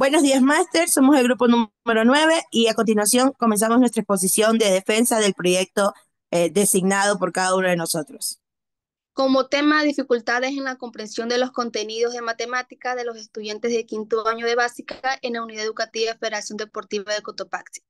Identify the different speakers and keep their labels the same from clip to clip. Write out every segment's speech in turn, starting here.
Speaker 1: Buenos días, máster. Somos el grupo número 9 y a continuación comenzamos nuestra exposición de defensa del proyecto eh, designado por cada uno de nosotros.
Speaker 2: Como tema, dificultades en la comprensión de los contenidos de matemática de los estudiantes de quinto año de básica en la Unidad Educativa Federación Deportiva de Cotopaxi.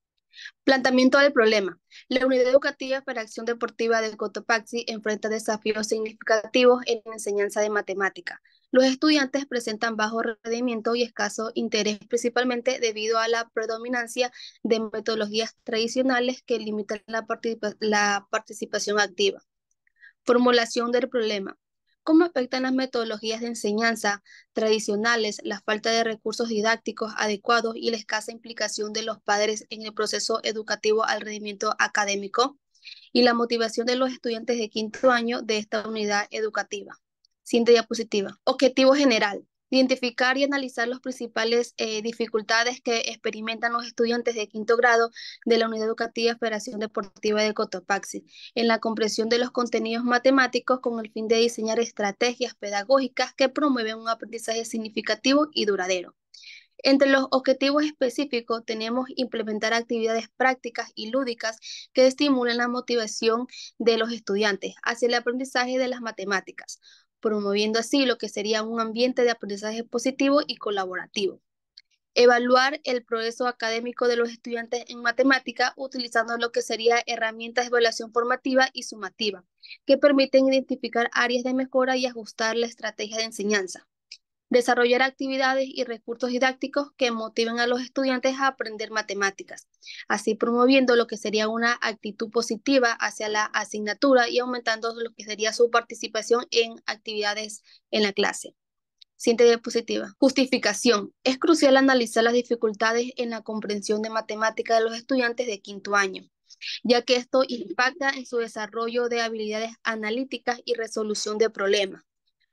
Speaker 2: Planteamiento del problema. La Unidad Educativa Federación Deportiva de Cotopaxi enfrenta desafíos significativos en la enseñanza de matemática, los estudiantes presentan bajo rendimiento y escaso interés, principalmente debido a la predominancia de metodologías tradicionales que limitan la, participación activa. Formulación del problema. ¿Cómo afectan las metodologías de enseñanza tradicionales, la falta de recursos didácticos adecuados y la escasa implicación de los padres en el proceso educativo al rendimiento académico y la motivación de los estudiantes de quinto año de esta unidad educativa? Siguiente diapositiva. Objetivo general. Identificar y analizar las principales eh, dificultades que experimentan los estudiantes de quinto grado de la Unidad Educativa Federación Deportiva de Cotopaxi en la comprensión de los contenidos matemáticos con el fin de diseñar estrategias pedagógicas que promueven un aprendizaje significativo y duradero. Entre los objetivos específicos tenemos implementar actividades prácticas y lúdicas que estimulen la motivación de los estudiantes hacia el aprendizaje de las matemáticas, promoviendo así lo que sería un ambiente de aprendizaje positivo y colaborativo. Evaluar el progreso académico de los estudiantes en matemática utilizando lo que sería herramientas de evaluación formativa y sumativa, que permiten identificar áreas de mejora y ajustar la estrategia de enseñanza desarrollar actividades y recursos didácticos que motiven a los estudiantes a aprender matemáticas, así promoviendo lo que sería una actitud positiva hacia la asignatura y aumentando lo que sería su participación en actividades en la clase. Siguiente diapositiva. Justificación. Es crucial analizar las dificultades en la comprensión de matemáticas de los estudiantes de quinto año, ya que esto impacta en su desarrollo de habilidades analíticas y resolución de problemas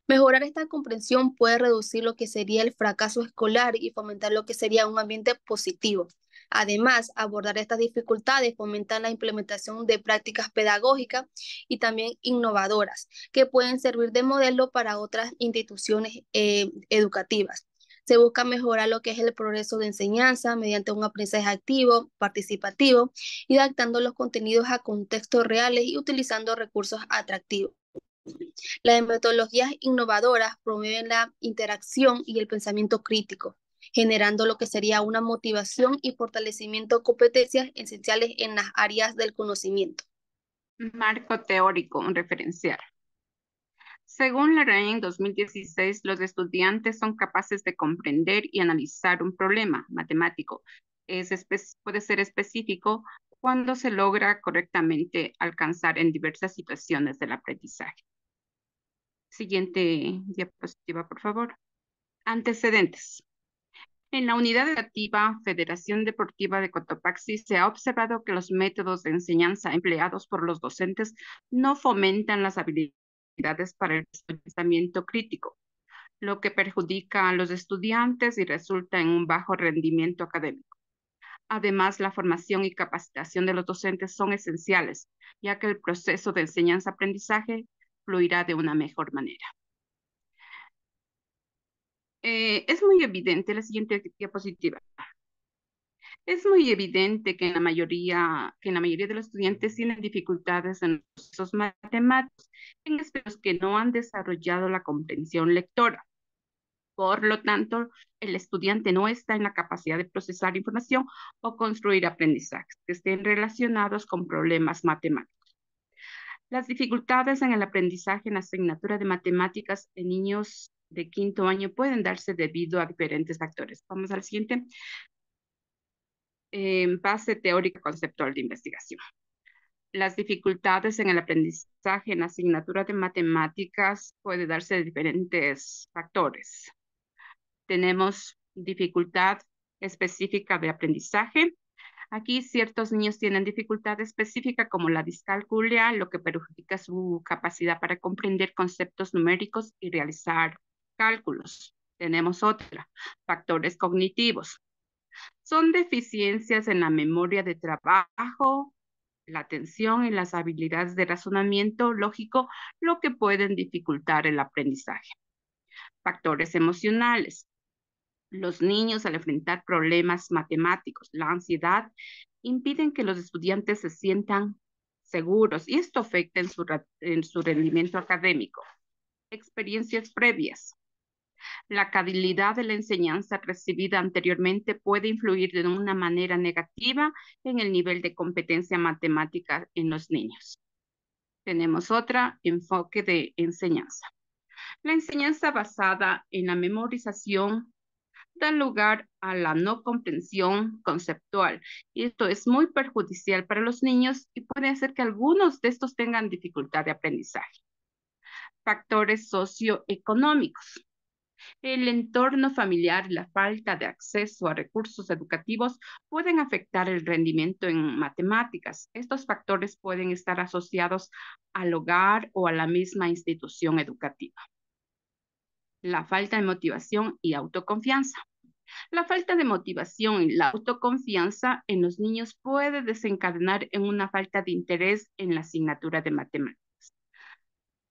Speaker 2: Mejorar esta comprensión puede reducir lo que sería el fracaso escolar y fomentar lo que sería un ambiente positivo. Además, abordar estas dificultades fomenta la implementación de prácticas pedagógicas y también innovadoras que pueden servir de modelo para otras instituciones eh, educativas. Se busca mejorar lo que es el progreso de enseñanza mediante un aprendizaje activo, participativo y adaptando los contenidos a contextos reales y utilizando recursos atractivos. Las metodologías innovadoras promueven la interacción y el pensamiento crítico, generando lo que sería una motivación y fortalecimiento de competencias esenciales en las áreas del conocimiento. Marco teórico referencial.
Speaker 3: Según la RAE en 2016, los estudiantes son capaces de comprender y analizar un problema matemático. Es puede ser específico cuando se logra correctamente alcanzar en diversas situaciones del aprendizaje. Siguiente diapositiva, por favor. Antecedentes. En la unidad educativa Federación Deportiva de Cotopaxi se ha observado que los métodos de enseñanza empleados por los docentes no fomentan las habilidades para el pensamiento crítico, lo que perjudica a los estudiantes y resulta en un bajo rendimiento académico. Además, la formación y capacitación de los docentes son esenciales, ya que el proceso de enseñanza-aprendizaje fluirá de una mejor manera. Eh, es muy evidente la siguiente diapositiva. Es muy evidente que la mayoría, que la mayoría de los estudiantes tienen dificultades en los matemáticos, en los que no han desarrollado la comprensión lectora. Por lo tanto, el estudiante no está en la capacidad de procesar información o construir aprendizajes que estén relacionados con problemas matemáticos. Las dificultades en el aprendizaje en la asignatura de matemáticas en niños de quinto año pueden darse debido a diferentes factores. Vamos al siguiente. En base teórica conceptual de investigación. Las dificultades en el aprendizaje en la asignatura de matemáticas puede darse de diferentes factores. Tenemos dificultad específica de aprendizaje, Aquí ciertos niños tienen dificultad específica como la discalculia, lo que perjudica su capacidad para comprender conceptos numéricos y realizar cálculos. Tenemos otra, factores cognitivos. Son deficiencias en la memoria de trabajo, la atención y las habilidades de razonamiento lógico, lo que pueden dificultar el aprendizaje. Factores emocionales. Los niños al enfrentar problemas matemáticos, la ansiedad, impiden que los estudiantes se sientan seguros y esto afecta en su, en su rendimiento académico. Experiencias previas. La calidad de la enseñanza recibida anteriormente puede influir de una manera negativa en el nivel de competencia matemática en los niños. Tenemos otra, enfoque de enseñanza. La enseñanza basada en la memorización da lugar a la no comprensión conceptual. Y esto es muy perjudicial para los niños y puede hacer que algunos de estos tengan dificultad de aprendizaje. Factores socioeconómicos. El entorno familiar y la falta de acceso a recursos educativos pueden afectar el rendimiento en matemáticas. Estos factores pueden estar asociados al hogar o a la misma institución educativa la falta de motivación y autoconfianza. La falta de motivación y la autoconfianza en los niños puede desencadenar en una falta de interés en la asignatura de matemáticas.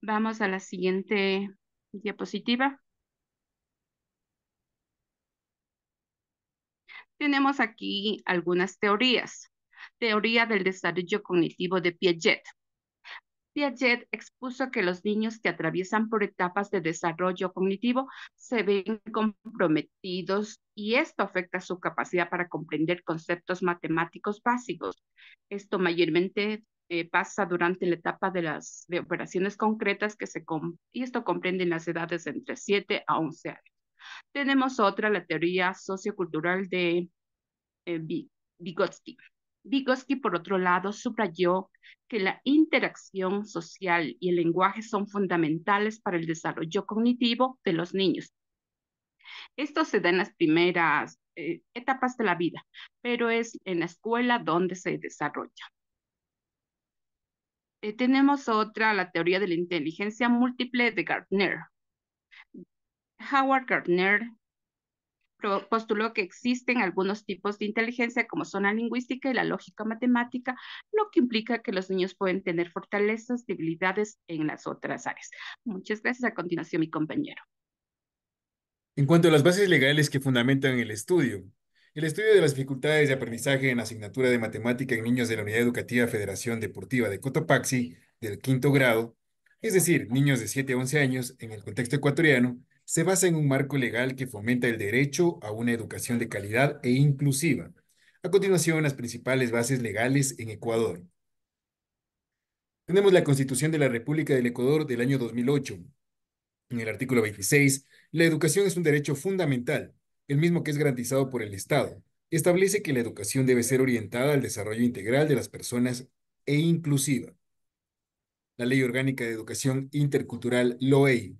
Speaker 3: Vamos a la siguiente diapositiva. Tenemos aquí algunas teorías. Teoría del desarrollo cognitivo de Piaget. Piaget expuso que los niños que atraviesan por etapas de desarrollo cognitivo se ven comprometidos y esto afecta su capacidad para comprender conceptos matemáticos básicos. Esto mayormente eh, pasa durante la etapa de las operaciones concretas que se y esto comprende en las edades entre 7 a 11 años. Tenemos otra, la teoría sociocultural de eh, Vygotsky. Vygotsky, por otro lado, subrayó que la interacción social y el lenguaje son fundamentales para el desarrollo cognitivo de los niños. Esto se da en las primeras eh, etapas de la vida, pero es en la escuela donde se desarrolla. Eh, tenemos otra, la teoría de la inteligencia múltiple de Gardner. Howard Gardner postuló que existen algunos tipos de inteligencia como son la lingüística y la lógica matemática, lo que implica que los niños pueden tener fortalezas, debilidades en las otras áreas. Muchas gracias.
Speaker 4: A continuación, mi compañero. En cuanto a las bases legales que fundamentan el estudio, el estudio de las dificultades de aprendizaje en asignatura de matemática en niños de la Unidad Educativa Federación Deportiva de Cotopaxi del quinto grado, es decir, niños de 7 a 11 años en el contexto ecuatoriano, se basa en un marco legal que fomenta el derecho a una educación de calidad e inclusiva. A continuación, las principales bases legales en Ecuador. Tenemos la Constitución de la República del Ecuador del año 2008. En el artículo 26, la educación es un derecho fundamental, el mismo que es garantizado por el Estado. Establece que la educación debe ser orientada al desarrollo integral de las personas e inclusiva. La Ley Orgánica de Educación Intercultural, LOEI,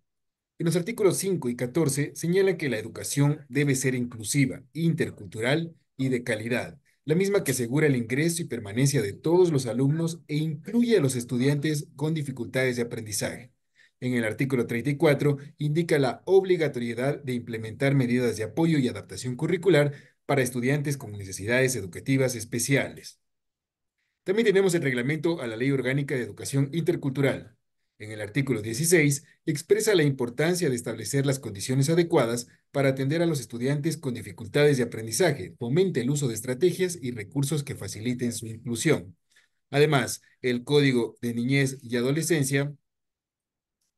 Speaker 4: en los artículos 5 y 14 señalan que la educación debe ser inclusiva, intercultural y de calidad, la misma que asegura el ingreso y permanencia de todos los alumnos e incluye a los estudiantes con dificultades de aprendizaje. En el artículo 34 indica la obligatoriedad de implementar medidas de apoyo y adaptación curricular para estudiantes con necesidades educativas especiales. También tenemos el reglamento a la Ley Orgánica de Educación Intercultural, en el artículo 16, expresa la importancia de establecer las condiciones adecuadas para atender a los estudiantes con dificultades de aprendizaje, fomente el uso de estrategias y recursos que faciliten su inclusión. Además, el Código de Niñez y Adolescencia,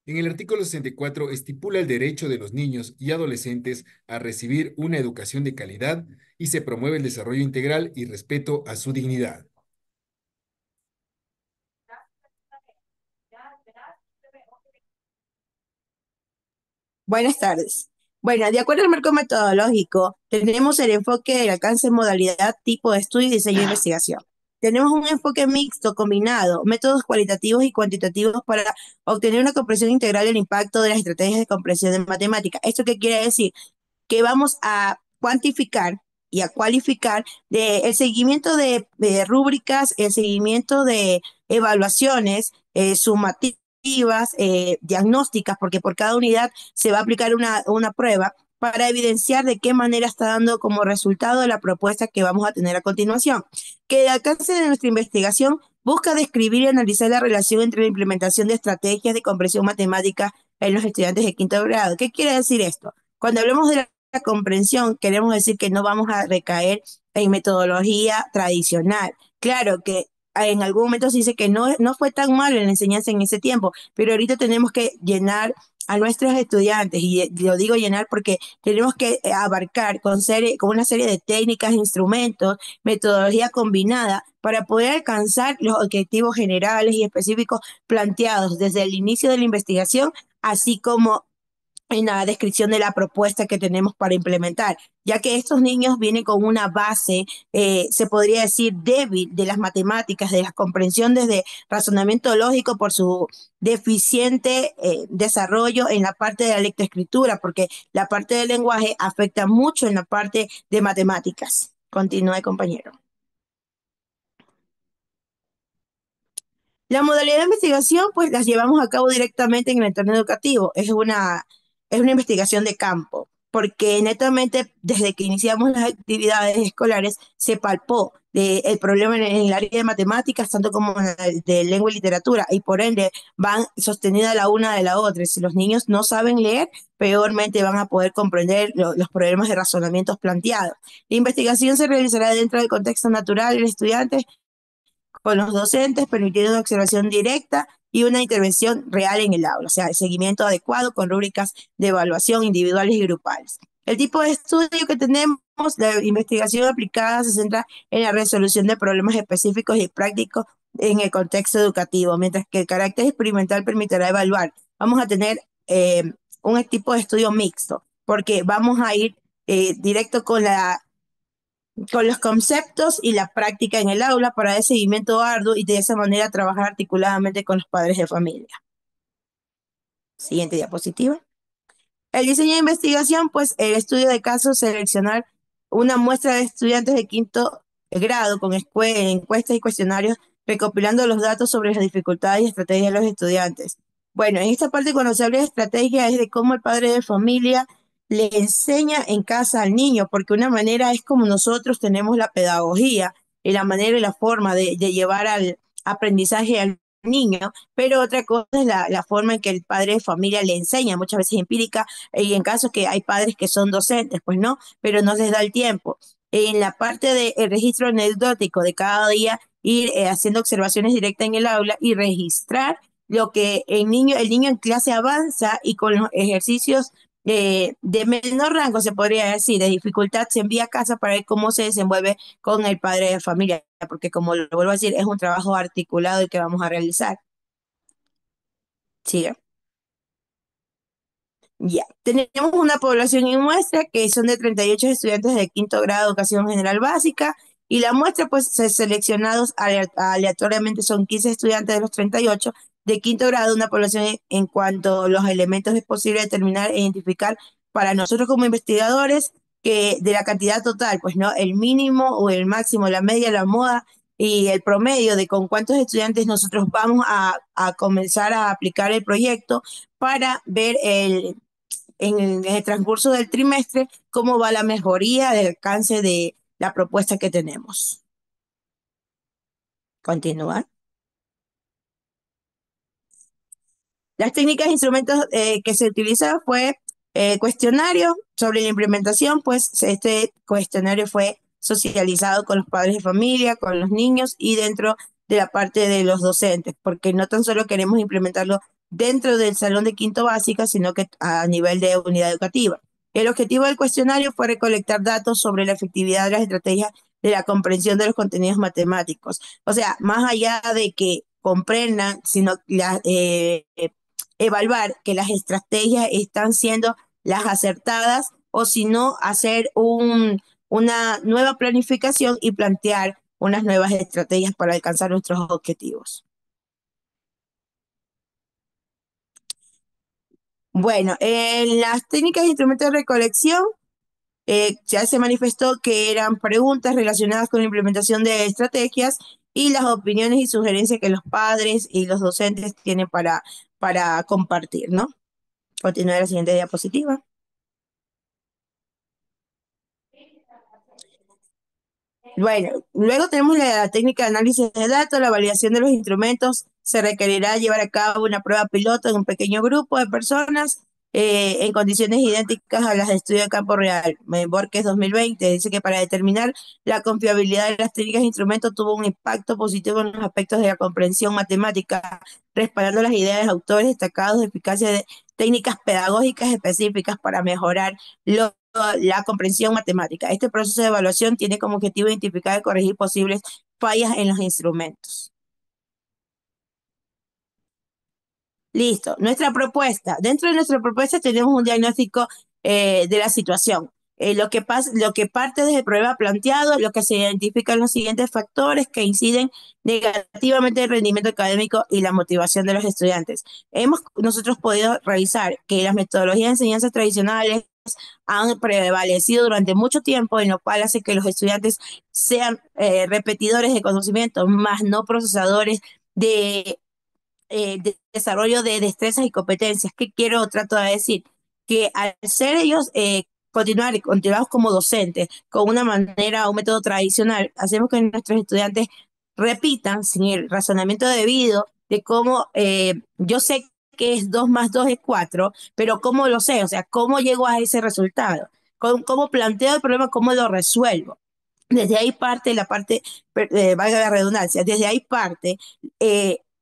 Speaker 4: en el artículo 64, estipula el derecho de los niños y adolescentes a recibir una educación de calidad y se promueve el desarrollo integral y respeto a su dignidad.
Speaker 1: Buenas tardes. Bueno, de acuerdo al marco metodológico, tenemos el enfoque del alcance, modalidad, tipo de estudio, diseño e investigación. Tenemos un enfoque mixto, combinado, métodos cualitativos y cuantitativos para obtener una comprensión integral del impacto de las estrategias de comprensión de matemática. ¿Esto qué quiere decir? Que vamos a cuantificar y a cualificar el seguimiento de, rúbricas, el seguimiento de evaluaciones eh, sumativas eh, diagnósticas, porque por cada unidad se va a aplicar una, prueba para evidenciar de qué manera está dando como resultado la propuesta que vamos a tener a continuación. Que el alcance de nuestra investigación busca describir y analizar la relación entre la implementación de estrategias de comprensión matemática en los estudiantes de quinto grado. ¿Qué quiere decir esto? Cuando hablamos de la comprensión, queremos decir que no vamos a recaer en metodología tradicional. Claro que en algún momento se dice que no, no fue tan mal en la enseñanza en ese tiempo, pero ahorita tenemos que llenar a nuestros estudiantes, y lo digo llenar porque tenemos que eh, abarcar con, serie, con una serie de técnicas, instrumentos, metodología combinada para poder alcanzar los objetivos generales y específicos planteados desde el inicio de la investigación, así como en la descripción de la propuesta que tenemos para implementar, ya que estos niños vienen con una base, eh, se podría decir, débil de las matemáticas, de la comprensión desde razonamiento lógico por su deficiente eh, desarrollo en la parte de la lectoescritura, porque la parte del lenguaje afecta mucho en la parte de matemáticas. Continúe, compañero. La modalidad de investigación, pues las llevamos a cabo directamente en el entorno educativo. Es una es una investigación de campo, porque netamente desde que iniciamos las actividades escolares se palpó el problema en el área de matemáticas, tanto como en el de lengua y literatura, y por ende van sostenidas la una de la otra. Si los niños no saben leer, peormente van a poder comprender los problemas de razonamientos planteados. La investigación se realizará dentro del contexto natural del estudiante con los docentes, permitiendo una observación directa y una intervención real en el aula, o sea, el seguimiento adecuado con rúbricas de evaluación individuales y grupales. El tipo de estudio que tenemos, la investigación aplicada se centra en la resolución de problemas específicos y prácticos en el contexto educativo, mientras que el carácter experimental permitirá evaluar. Vamos a tener eh, un tipo de estudio mixto, porque vamos a ir eh, directo con la con los conceptos y la práctica en el aula para el seguimiento arduo y de esa manera trabajar articuladamente con los padres de familia. Siguiente diapositiva. El diseño de investigación, pues el estudio de casos, seleccionar una muestra de estudiantes de quinto grado con encuestas y cuestionarios, recopilando los datos sobre las dificultades y estrategias de los estudiantes. Bueno, en esta parte cuando se habla de estrategia es de cómo el padre de familia le enseña en casa al niño, porque una manera es como nosotros tenemos la pedagogía y la manera y la forma de, llevar al aprendizaje al niño, pero otra cosa es la, forma en que el padre de familia le enseña, muchas veces empírica, eh, y en casos que hay padres que son docentes, pues no, pero no les da el tiempo. En la parte del de registro anecdótico de cada día, ir eh, haciendo observaciones directas en el aula y registrar lo que el niño, el niño en clase avanza y con los ejercicios eh, de menor rango, se podría decir, de dificultad, se envía a casa para ver cómo se desenvuelve con el padre de familia, porque como lo vuelvo a decir, es un trabajo articulado y que vamos a realizar. Sigue. Ya, tenemos una población y muestra que son de 38 estudiantes de quinto grado de educación general básica y la muestra pues seleccionados aleatoriamente son 15 estudiantes de los 38 de quinto grado una población en cuanto a los elementos es posible determinar e identificar para nosotros como investigadores que de la cantidad total, pues no, el mínimo o el máximo, la media, la moda y el promedio de con cuántos estudiantes nosotros vamos a, comenzar a aplicar el proyecto para ver el, en, el, transcurso del trimestre cómo va la mejoría del alcance de la propuesta que tenemos. Continuar. Las técnicas e instrumentos eh, que se utilizaron fue eh, cuestionario sobre la implementación, pues este cuestionario fue socializado con los padres de familia, con los niños y dentro de la parte de los docentes, porque no tan solo queremos implementarlo dentro del salón de quinto básica, sino que a nivel de unidad educativa. El objetivo del cuestionario fue recolectar datos sobre la efectividad de las estrategias de la comprensión de los contenidos matemáticos. O sea, más allá de que comprendan, sino la, eh, evaluar que las estrategias están siendo las acertadas o si no, hacer un, una nueva planificación y plantear unas nuevas estrategias para alcanzar nuestros objetivos. Bueno, en las técnicas de instrumentos de recolección eh, ya se manifestó que eran preguntas relacionadas con la implementación de estrategias y las opiniones y sugerencias que los padres y los docentes tienen para para compartir, ¿no? Continuar la siguiente diapositiva. Bueno, luego tenemos la técnica de análisis de datos, la validación de los instrumentos. Se requerirá llevar a cabo una prueba piloto en un pequeño grupo de personas eh, en condiciones idénticas a las de estudio de campo real. Borges 2020 dice que para determinar la confiabilidad de las técnicas de instrumentos tuvo un impacto positivo en los aspectos de la comprensión matemática, respaldando las ideas de autores destacados de eficacia de técnicas pedagógicas específicas para mejorar la comprensión matemática. Este proceso de evaluación tiene como objetivo identificar y corregir posibles fallas en los instrumentos. Listo. Nuestra propuesta. Dentro de nuestra propuesta tenemos un diagnóstico eh, de la situación. Eh, lo, que lo que parte desde el problema planteado, lo que se identifican los siguientes factores que inciden negativamente en el rendimiento académico y la motivación de los estudiantes. Hemos nosotros podido revisar que las metodologías de enseñanza tradicionales han prevalecido durante mucho tiempo, en lo cual hace que los estudiantes sean eh, repetidores de conocimiento, más no procesadores de eh, desarrollo de destrezas y competencias. ¿Qué quiero trato de decir? Que al ser ellos eh, continuar continuados como docentes con una manera, un método tradicional, hacemos que nuestros estudiantes repitan sin el razonamiento debido de cómo eh, yo sé que es 2 más 2 es 4, pero cómo lo sé, o sea, cómo llego a ese resultado, cómo, planteo el problema, cómo lo resuelvo. Desde ahí parte la parte, eh, valga la redundancia, desde ahí parte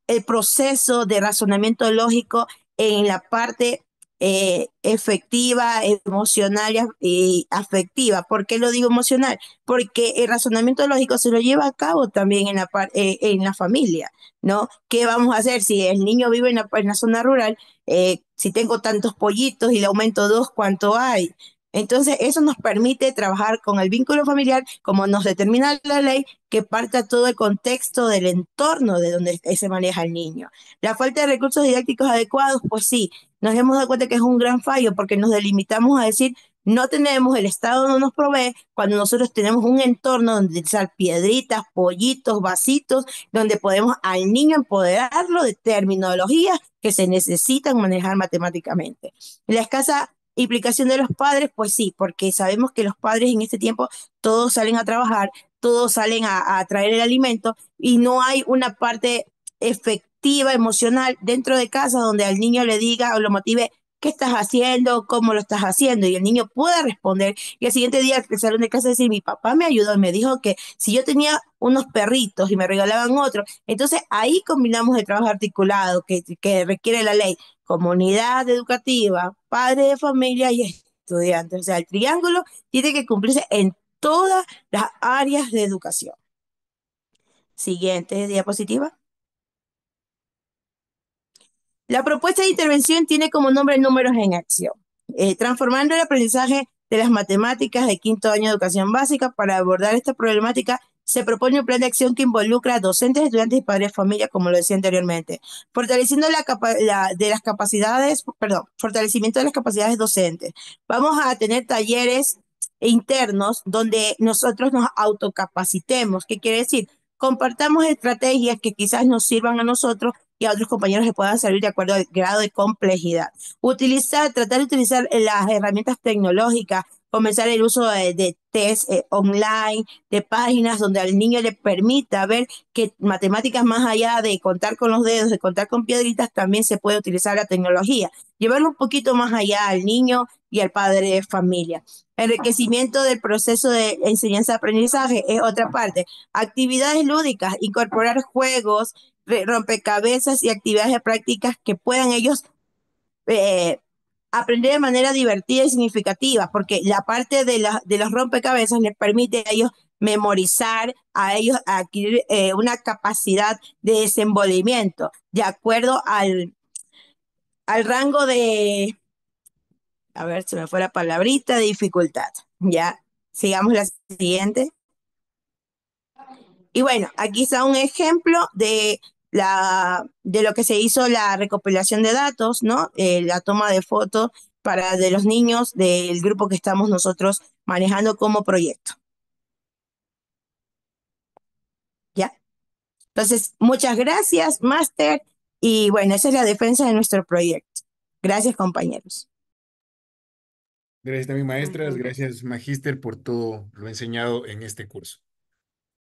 Speaker 1: el proceso de razonamiento lógico en la parte eh, efectiva, emocional y afectiva. ¿Por qué lo digo emocional? Porque el razonamiento lógico se lo lleva a cabo también en la, eh, en la familia, ¿no? ¿Qué vamos a hacer si el niño vive en la, zona rural? Eh, si tengo tantos pollitos y le aumento dos, ¿cuánto hay? Entonces, eso nos permite trabajar con el vínculo familiar, como nos determina la ley, que parte todo el contexto del entorno de donde se maneja el niño. La falta de recursos didácticos adecuados, pues sí, nos hemos dado cuenta que es un gran fallo porque nos delimitamos a decir, no tenemos, el Estado no nos provee, cuando nosotros tenemos un entorno donde utilizar piedritas, pollitos, vasitos, donde podemos al niño empoderarlo de terminologías que se necesitan manejar matemáticamente. La escasa Implicación de los padres, pues sí, porque sabemos que los padres en este tiempo todos salen a trabajar, todos salen a, traer el alimento y no hay una parte efectiva, emocional dentro de casa donde al niño le diga o lo motive qué estás haciendo, cómo lo estás haciendo, y el niño pueda responder. Y al siguiente día que salen de casa decir, mi papá me ayudó y me dijo que si yo tenía unos perritos y me regalaban otro, entonces ahí combinamos el trabajo articulado que, que requiere la ley, comunidad educativa, padres de familia y estudiantes. O sea, el triángulo tiene que cumplirse en todas las áreas de educación. Siguiente diapositiva. La propuesta de intervención tiene como nombre Números en Acción, eh, transformando el aprendizaje de las matemáticas de quinto año de educación básica para abordar esta problemática se propone un plan de acción que involucra a docentes, estudiantes y padres de familia, como lo decía anteriormente, fortaleciendo la, de las capacidades, perdón, fortalecimiento de las capacidades docentes. Vamos a tener talleres internos donde nosotros nos autocapacitemos. ¿Qué quiere decir? Compartamos estrategias que quizás nos sirvan a nosotros y a otros compañeros que puedan servir de acuerdo al grado de complejidad. Utilizar, tratar de utilizar las herramientas tecnológicas, comenzar el uso de, de test eh, online, de páginas donde al niño le permita ver que matemáticas más allá de contar con los dedos, de contar con piedritas, también se puede utilizar la tecnología. Llevarlo un poquito más allá al niño y al padre de familia. Enriquecimiento del proceso de enseñanza-aprendizaje es otra parte. Actividades lúdicas, incorporar juegos, rompecabezas y actividades prácticas que puedan ellos eh, aprender de manera divertida y significativa, porque la parte de, de los rompecabezas les permite a ellos memorizar, a ellos adquirir eh, una capacidad de desenvolvimiento de acuerdo al, al rango de, a ver, si me fue la palabrita, de dificultad. Ya, sigamos la siguiente. Y bueno, aquí está un ejemplo de la, de lo que se hizo la recopilación de datos, ¿no? Eh, la toma de fotos para de los niños del grupo que estamos nosotros manejando como proyecto. ¿Ya? Entonces, muchas gracias, Máster. Y bueno, esa es la defensa de nuestro proyecto. Gracias, compañeros.
Speaker 4: Gracias también, maestras. Gracias, magíster, por todo lo enseñado
Speaker 3: en este curso.